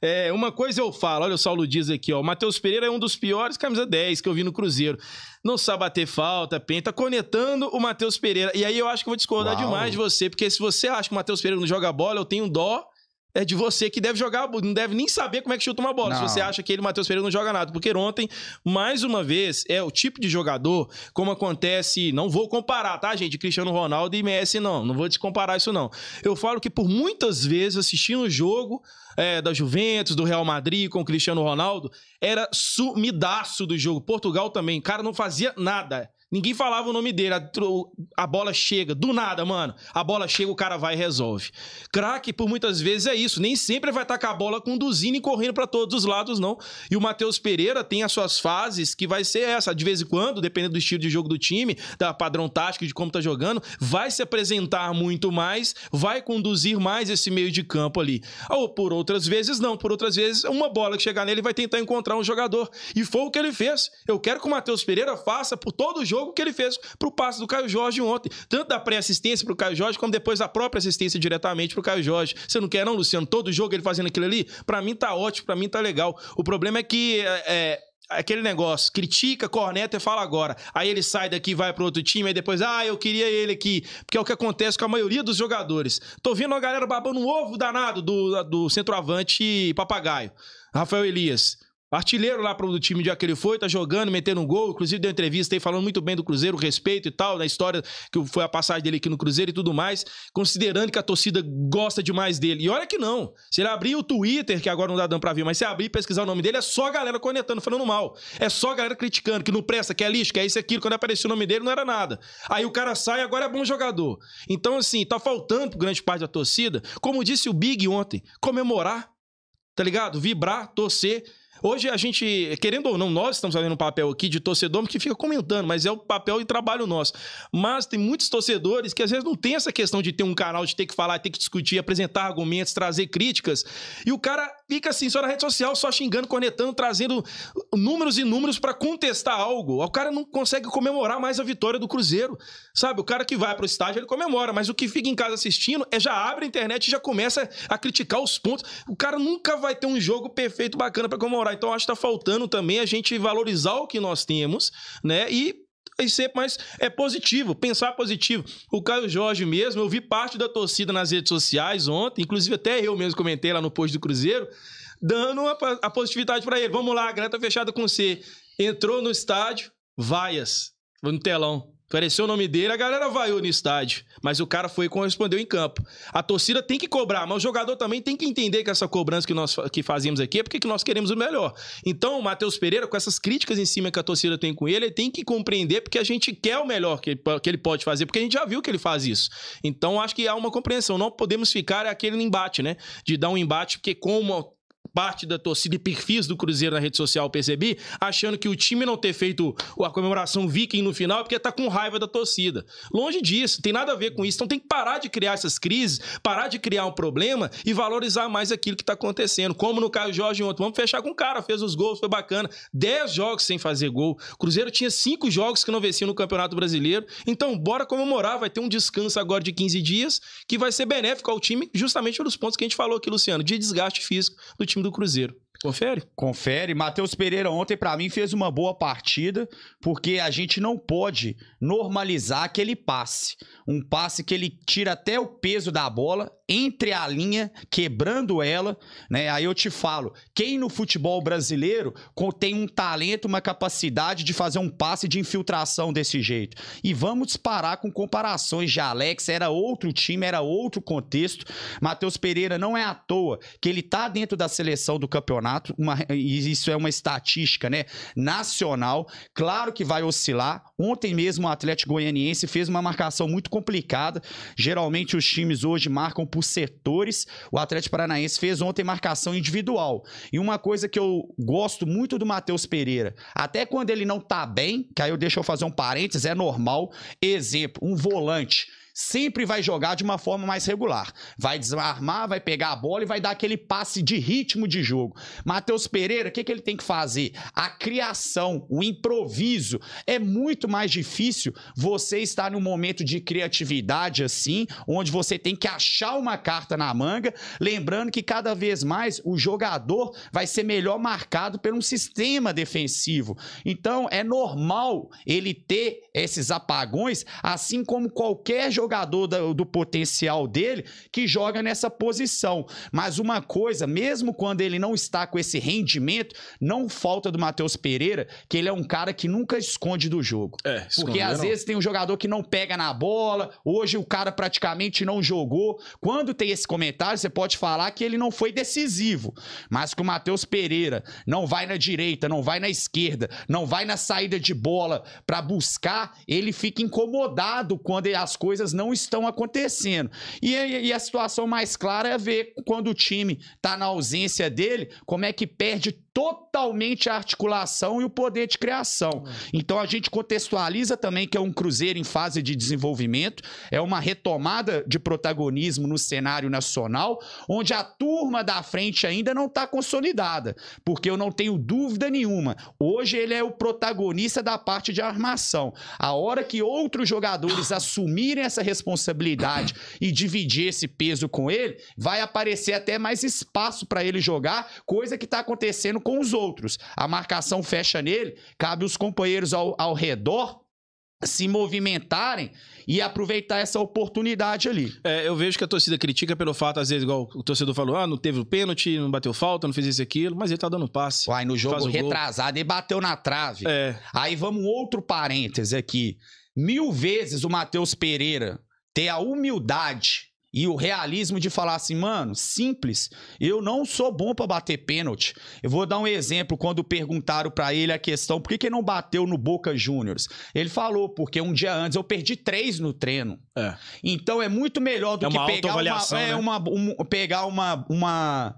É, uma coisa eu falo, olha o Saulo diz aqui, ó. O Matheus Pereira é um dos piores camisa 10 que eu vi no Cruzeiro. Não sabe bater falta, penta, tá conectando o Matheus Pereira. E aí eu acho que eu vou discordar Uau. demais de você, porque se você acha que o Matheus Pereira não joga bola, eu tenho dó é de você que deve jogar, não deve nem saber como é que chuta uma bola. Não. Se você acha que ele, Matheus Pereira, não joga nada. Porque ontem, mais uma vez, é o tipo de jogador, como acontece. Não vou comparar, tá, gente? Cristiano Ronaldo e Messi, não. Não vou te comparar isso, não. Eu falo que por muitas vezes, assistindo o jogo é, da Juventus, do Real Madrid com o Cristiano Ronaldo, era sumidaço do jogo. Portugal também. O cara não fazia nada. Ninguém falava o nome dele. A, a, bola chega, do nada, mano. A bola chega, o cara vai e resolve. Craque, por muitas vezes, é isso. Nem sempre vai tacar a bola conduzindo e correndo para todos os lados, não. E o Matheus Pereira tem as suas fases que vai ser essa. De vez em quando, dependendo do estilo de jogo do time, da padrão tático, de como tá jogando, vai se apresentar muito mais, vai conduzir mais esse meio de campo ali. Ah, ou por outras vezes, não. Por outras vezes, uma bola que chegar nele vai tentar encontrar um jogador. E foi o que ele fez. Eu quero que o Matheus Pereira faça por todo o jogo jogo que ele fez para o passe do Caio Jorge ontem. Tanto da pré-assistência para o Caio Jorge, como depois da própria assistência diretamente para o Caio Jorge. Você não quer não, Luciano? Todo jogo ele fazendo aquilo ali? Para mim tá ótimo, para mim tá legal. O problema é que... É, é, aquele negócio, critica, corneta e fala agora. Aí ele sai daqui, vai para outro time, aí depois, ah, eu queria ele aqui. Porque é o que acontece com a maioria dos jogadores. Tô vendo a galera babando um ovo danado do, do centroavante papagaio. Rafael Elias. Artilheiro lá pro time de onde ele foi, tá jogando, metendo um gol. Inclusive deu entrevista aí falando muito bem do Cruzeiro, respeito e tal, da história que foi a passagem dele aqui no Cruzeiro e tudo mais, considerando que a torcida gosta demais dele. E olha que não. Se ele abrir o Twitter, que agora não dá dando pra ver, mas se abrir e pesquisar o nome dele, é só a galera conectando, falando mal. É só a galera criticando, que não presta, que é lixo, que é isso aquilo. Quando apareceu o nome dele, não era nada. Aí o cara sai agora é bom jogador. Então, assim, tá faltando grande parte da torcida, como disse o Big ontem, comemorar tá ligado? Vibrar, torcer. Hoje a gente, querendo ou não, nós estamos fazendo um papel aqui de torcedor que fica comentando, mas é o papel e trabalho nosso. Mas tem muitos torcedores que às vezes não tem essa questão de ter um canal, de ter que falar, ter que discutir, apresentar argumentos, trazer críticas. E o cara fica assim, só na rede social, só xingando, conectando, trazendo números e números para contestar algo. O cara não consegue comemorar mais a vitória do Cruzeiro. Sabe? O cara que vai pro estádio, ele comemora, mas o que fica em casa assistindo é já abre a internet e já começa a criticar os pontos. O cara nunca vai ter um jogo perfeito, bacana para comemorar. Então acho que está faltando também a gente valorizar o que nós temos, né? E e ser mais é positivo, pensar positivo. O Caio Jorge mesmo, eu vi parte da torcida nas redes sociais ontem, inclusive até eu mesmo comentei lá no post do Cruzeiro, dando a, a positividade para ele. Vamos lá, a galera tá fechada com você. Entrou no estádio, vaias no telão. Apareceu o nome dele, a galera vaiou no estádio. Mas o cara foi e correspondeu em campo. A torcida tem que cobrar, mas o jogador também tem que entender que essa cobrança que nós que fazemos aqui é porque que nós queremos o melhor. Então, o Matheus Pereira, com essas críticas em cima que a torcida tem com ele, ele tem que compreender porque a gente quer o melhor que, que ele pode fazer, porque a gente já viu que ele faz isso. Então, acho que há uma compreensão. Não podemos ficar é aquele embate, né? De dar um embate, porque como parte da torcida e perfis do Cruzeiro na rede social, percebi, achando que o time não ter feito a comemoração viking no final é porque tá com raiva da torcida. Longe disso, tem nada a ver com isso. Então tem que parar de criar essas crises, parar de criar um problema e valorizar mais aquilo que tá acontecendo. Como no Caio Jorge outro vamos fechar com o cara, fez os gols, foi bacana. dez jogos sem fazer gol. Cruzeiro tinha cinco jogos que não venciam no Campeonato Brasileiro. Então bora comemorar, vai ter um descanso agora de 15 dias que vai ser benéfico ao time justamente pelos pontos que a gente falou aqui, Luciano, de desgaste físico do time do Cruzeiro. Confere. Confere. Matheus Pereira ontem, para mim, fez uma boa partida, porque a gente não pode normalizar aquele passe. Um passe que ele tira até o peso da bola, entre a linha, quebrando ela, né? Aí eu te falo, quem no futebol brasileiro tem um talento, uma capacidade de fazer um passe de infiltração desse jeito? E vamos parar com comparações de Alex, era outro time, era outro contexto. Matheus Pereira não é à toa que ele tá dentro da seleção do campeonato campeonato, uma, e isso é uma estatística né, nacional, claro que vai oscilar. Ontem mesmo o Atlético Goianiense fez uma marcação muito complicada. Geralmente os times hoje marcam por setores. O Atlético Paranaense fez ontem marcação individual. E uma coisa que eu gosto muito do Matheus Pereira, até quando ele não tá bem, que aí eu deixo eu fazer um parênteses, é normal. Exemplo, um volante sempre vai jogar de uma forma mais regular. Vai desarmar, vai pegar a bola e vai dar aquele passe de ritmo de jogo. Matheus Pereira, o que, que ele tem que fazer? A criação, o improviso. É muito mais difícil você estar num momento de criatividade assim, onde você tem que achar uma carta na manga, lembrando que cada vez mais o jogador vai ser melhor marcado por um sistema defensivo. Então, é normal ele ter esses apagões, assim como qualquer jogador jogador do, do potencial dele que joga nessa posição. Mas uma coisa, mesmo quando ele não está com esse rendimento, não falta do Matheus Pereira, que ele é um cara que nunca esconde do jogo. É, Porque às né, vezes tem um jogador que não pega na bola, hoje o cara praticamente não jogou. Quando tem esse comentário, você pode falar que ele não foi decisivo, mas que o Matheus Pereira não vai na direita, não vai na esquerda, não vai na saída de bola para buscar, ele fica incomodado quando as coisas coisas não estão acontecendo. E, e a situação mais clara é ver quando o time está na ausência dele, como é que perde totalmente a articulação e o poder de criação. Hum. Então a gente contextualiza também que é um cruzeiro em fase de desenvolvimento, é uma retomada de protagonismo no cenário nacional, onde a turma da frente ainda não está consolidada, porque eu não tenho dúvida nenhuma. Hoje ele é o protagonista da parte de armação. A hora que outros jogadores assumirem essa responsabilidade e dividir esse peso com ele, vai aparecer até mais espaço para ele jogar, coisa que está acontecendo com os outros. A marcação fecha nele, cabe os companheiros ao, ao redor se movimentarem e aproveitar essa oportunidade ali. É, eu vejo que a torcida critica pelo fato, às vezes, igual o torcedor falou, ah, não teve o pênalti, não bateu falta, não fez isso e aquilo, mas ele tá dando passe. Uai, no jogo retrasado, ele bateu na trave. É. Aí vamos outro parêntese aqui. Mil vezes o Matheus Pereira ter a humildade e o realismo de falar assim, mano, simples, eu não sou bom para bater pênalti. Eu vou dar um exemplo quando perguntaram para ele a questão por que, que ele não bateu no Boca Juniors. Ele falou, porque um dia antes eu perdi três no treino. É. Então é muito melhor do é que pegar uma, é, né? uma um, pegar uma, uma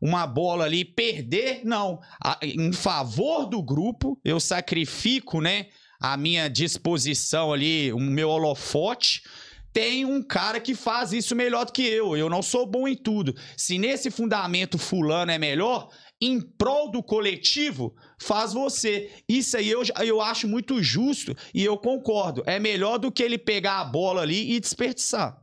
uma bola ali, perder, não. A, em favor do grupo, eu sacrifico, né, a minha disposição ali, o meu holofote tem um cara que faz isso melhor do que eu. Eu não sou bom em tudo. Se nesse fundamento fulano é melhor, em prol do coletivo, faz você. Isso aí eu, eu acho muito justo e eu concordo. É melhor do que ele pegar a bola ali e desperdiçar.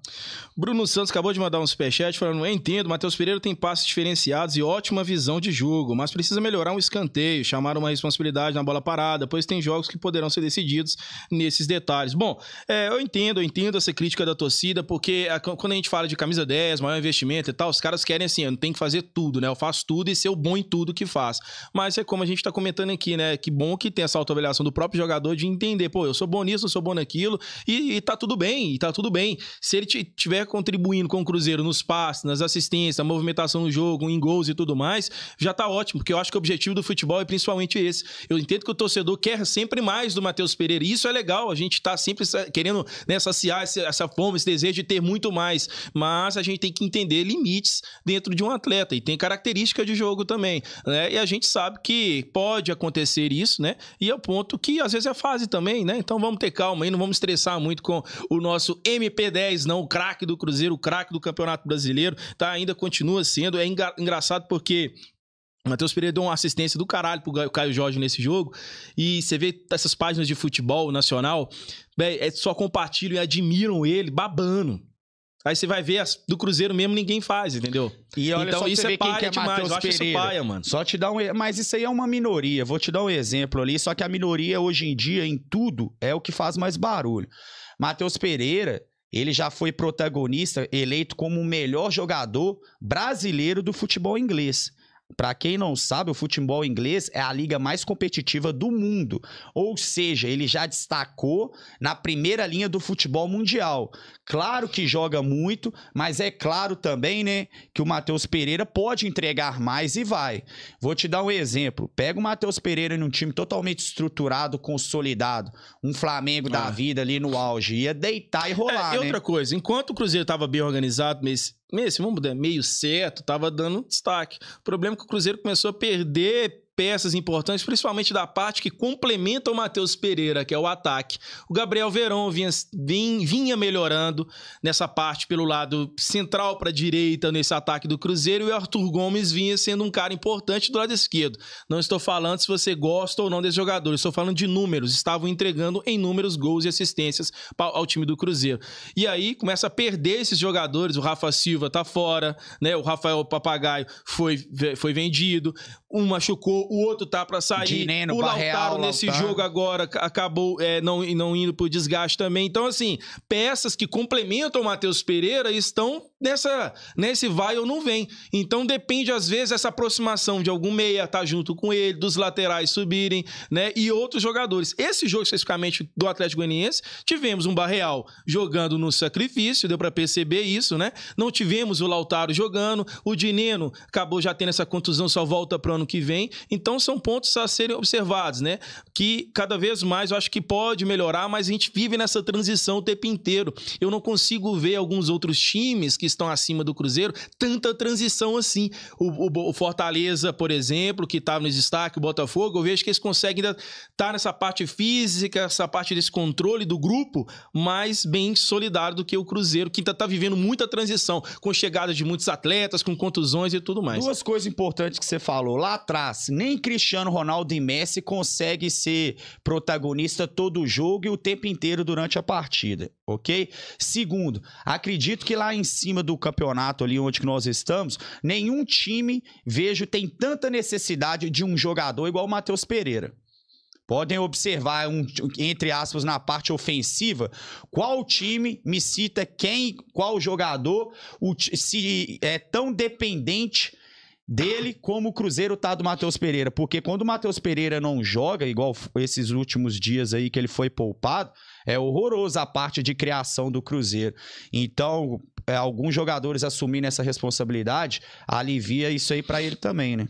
Bruno Santos acabou de mandar um superchat falando: eu entendo, Matheus Pereira tem passes diferenciados e ótima visão de jogo, mas precisa melhorar um escanteio, chamar uma responsabilidade na bola parada, pois tem jogos que poderão ser decididos nesses detalhes. Bom, é, eu entendo, eu entendo essa crítica da torcida, porque a, quando a gente fala de camisa 10, maior investimento e tal, os caras querem assim, eu não tenho que fazer tudo, né? Eu faço tudo e ser o bom em tudo que faço Mas é como a gente está comentando comentando aqui, né? Que bom que tem essa autoavaliação do próprio jogador de entender, pô, eu sou bom nisso, eu sou bom naquilo, e, e tá tudo bem, e tá tudo bem. Se ele tiver contribuindo com o Cruzeiro nos passes, nas assistências, na movimentação no jogo, em gols e tudo mais, já tá ótimo, porque eu acho que o objetivo do futebol é principalmente esse. Eu entendo que o torcedor quer sempre mais do Matheus Pereira, e isso é legal, a gente tá sempre querendo né, saciar essa, essa fome, esse desejo de ter muito mais, mas a gente tem que entender limites dentro de um atleta, e tem característica de jogo também, né? E a gente sabe que pode pode acontecer isso, né? E é o ponto que às vezes é fase também, né? Então vamos ter calma aí, não vamos estressar muito com o nosso MP10, não, o craque do Cruzeiro, o craque do Campeonato Brasileiro, tá? Ainda continua sendo. É engraçado porque Matheus Pereira deu uma assistência do caralho pro Caio Jorge nesse jogo. E você vê essas páginas de futebol nacional, é, só compartilham e admiram ele babando. Aí você vai ver, as, do Cruzeiro mesmo ninguém faz, entendeu? E olha então, só isso é paia quem é demais, Mateus eu acho Pereira. isso paia, mano. Só te dar um. Mas isso aí é uma minoria. Vou te dar um exemplo ali. Só que a minoria hoje em dia, em tudo, é o que faz mais barulho. Matheus Pereira, ele já foi protagonista, eleito como o melhor jogador brasileiro do futebol inglês. Para quem não sabe, o futebol inglês é a liga mais competitiva do mundo, ou seja, ele já destacou na primeira linha do futebol mundial. Claro que joga muito, mas é claro também, né, que o Matheus Pereira pode entregar mais e vai. Vou te dar um exemplo. Pega o Matheus Pereira num time totalmente estruturado, consolidado, um Flamengo ah. da vida ali no auge, ia deitar e rolar, é, e né? outra né? coisa, enquanto o Cruzeiro estava bem organizado, mas meio, se vamos mudar, meio certo, tava dando destaque. O problema é que o Cruzeiro começou a perder peças importantes, principalmente da parte que complementa o Matheus Pereira, que é o ataque. O Gabriel Verão vinha, vinha melhorando nessa parte pelo lado central para a direita, nesse ataque do Cruzeiro, e o Arthur Gomes vinha sendo um cara importante do lado esquerdo. Não estou falando se você gosta ou não desse jogador, estou falando de números. Estavam entregando em números gols e assistências ao time do Cruzeiro. E aí começa a perder esses jogadores, o Rafa Silva tá fora, né? O Rafael Papagaio foi, foi vendido, um machucou, o outro tá para sair. Dineno, o Lautaro Barreal, nesse Lautaro. jogo agora acabou é, não, não indo pro desgaste também. Então, assim, peças que complementam o Matheus Pereira estão nessa nesse vai ou não vem. Então depende às vezes essa aproximação de algum meia tá junto com ele, dos laterais subirem, né, e outros jogadores. Esse jogo especificamente do Atlético Goianiense, tivemos um Barreal jogando no sacrifício, deu para perceber isso, né? Não tivemos o Lautaro jogando, o Dineno acabou já tendo essa contusão, só volta pro ano que vem. Então são pontos a serem observados, né? Que cada vez mais eu acho que pode melhorar, mas a gente vive nessa transição o tempo inteiro. Eu não consigo ver alguns outros times que que estão acima do Cruzeiro tanta transição assim. O, o, o Fortaleza, por exemplo, que estava no destaque, o Botafogo, eu vejo que eles conseguem ainda estar tá nessa parte física, essa parte desse controle do grupo, mais bem solidário do que o Cruzeiro, que ainda está vivendo muita transição, com chegada de muitos atletas, com contusões e tudo mais. Duas coisas importantes que você falou. Lá atrás, nem Cristiano Ronaldo e Messi conseguem ser protagonista todo jogo e o tempo inteiro durante a partida, ok? Segundo, acredito que lá em cima cima do campeonato ali onde que nós estamos, nenhum time, vejo, tem tanta necessidade de um jogador igual o Matheus Pereira. Podem observar, um, entre aspas, na parte ofensiva, qual time me cita quem, qual jogador o, se é tão dependente dele como o Cruzeiro tá do Matheus Pereira. Porque quando o Matheus Pereira não joga, igual esses últimos dias aí que ele foi poupado, é horrorosa a parte de criação do Cruzeiro. Então, é, alguns jogadores assumindo essa responsabilidade, alivia isso aí para ele também, né?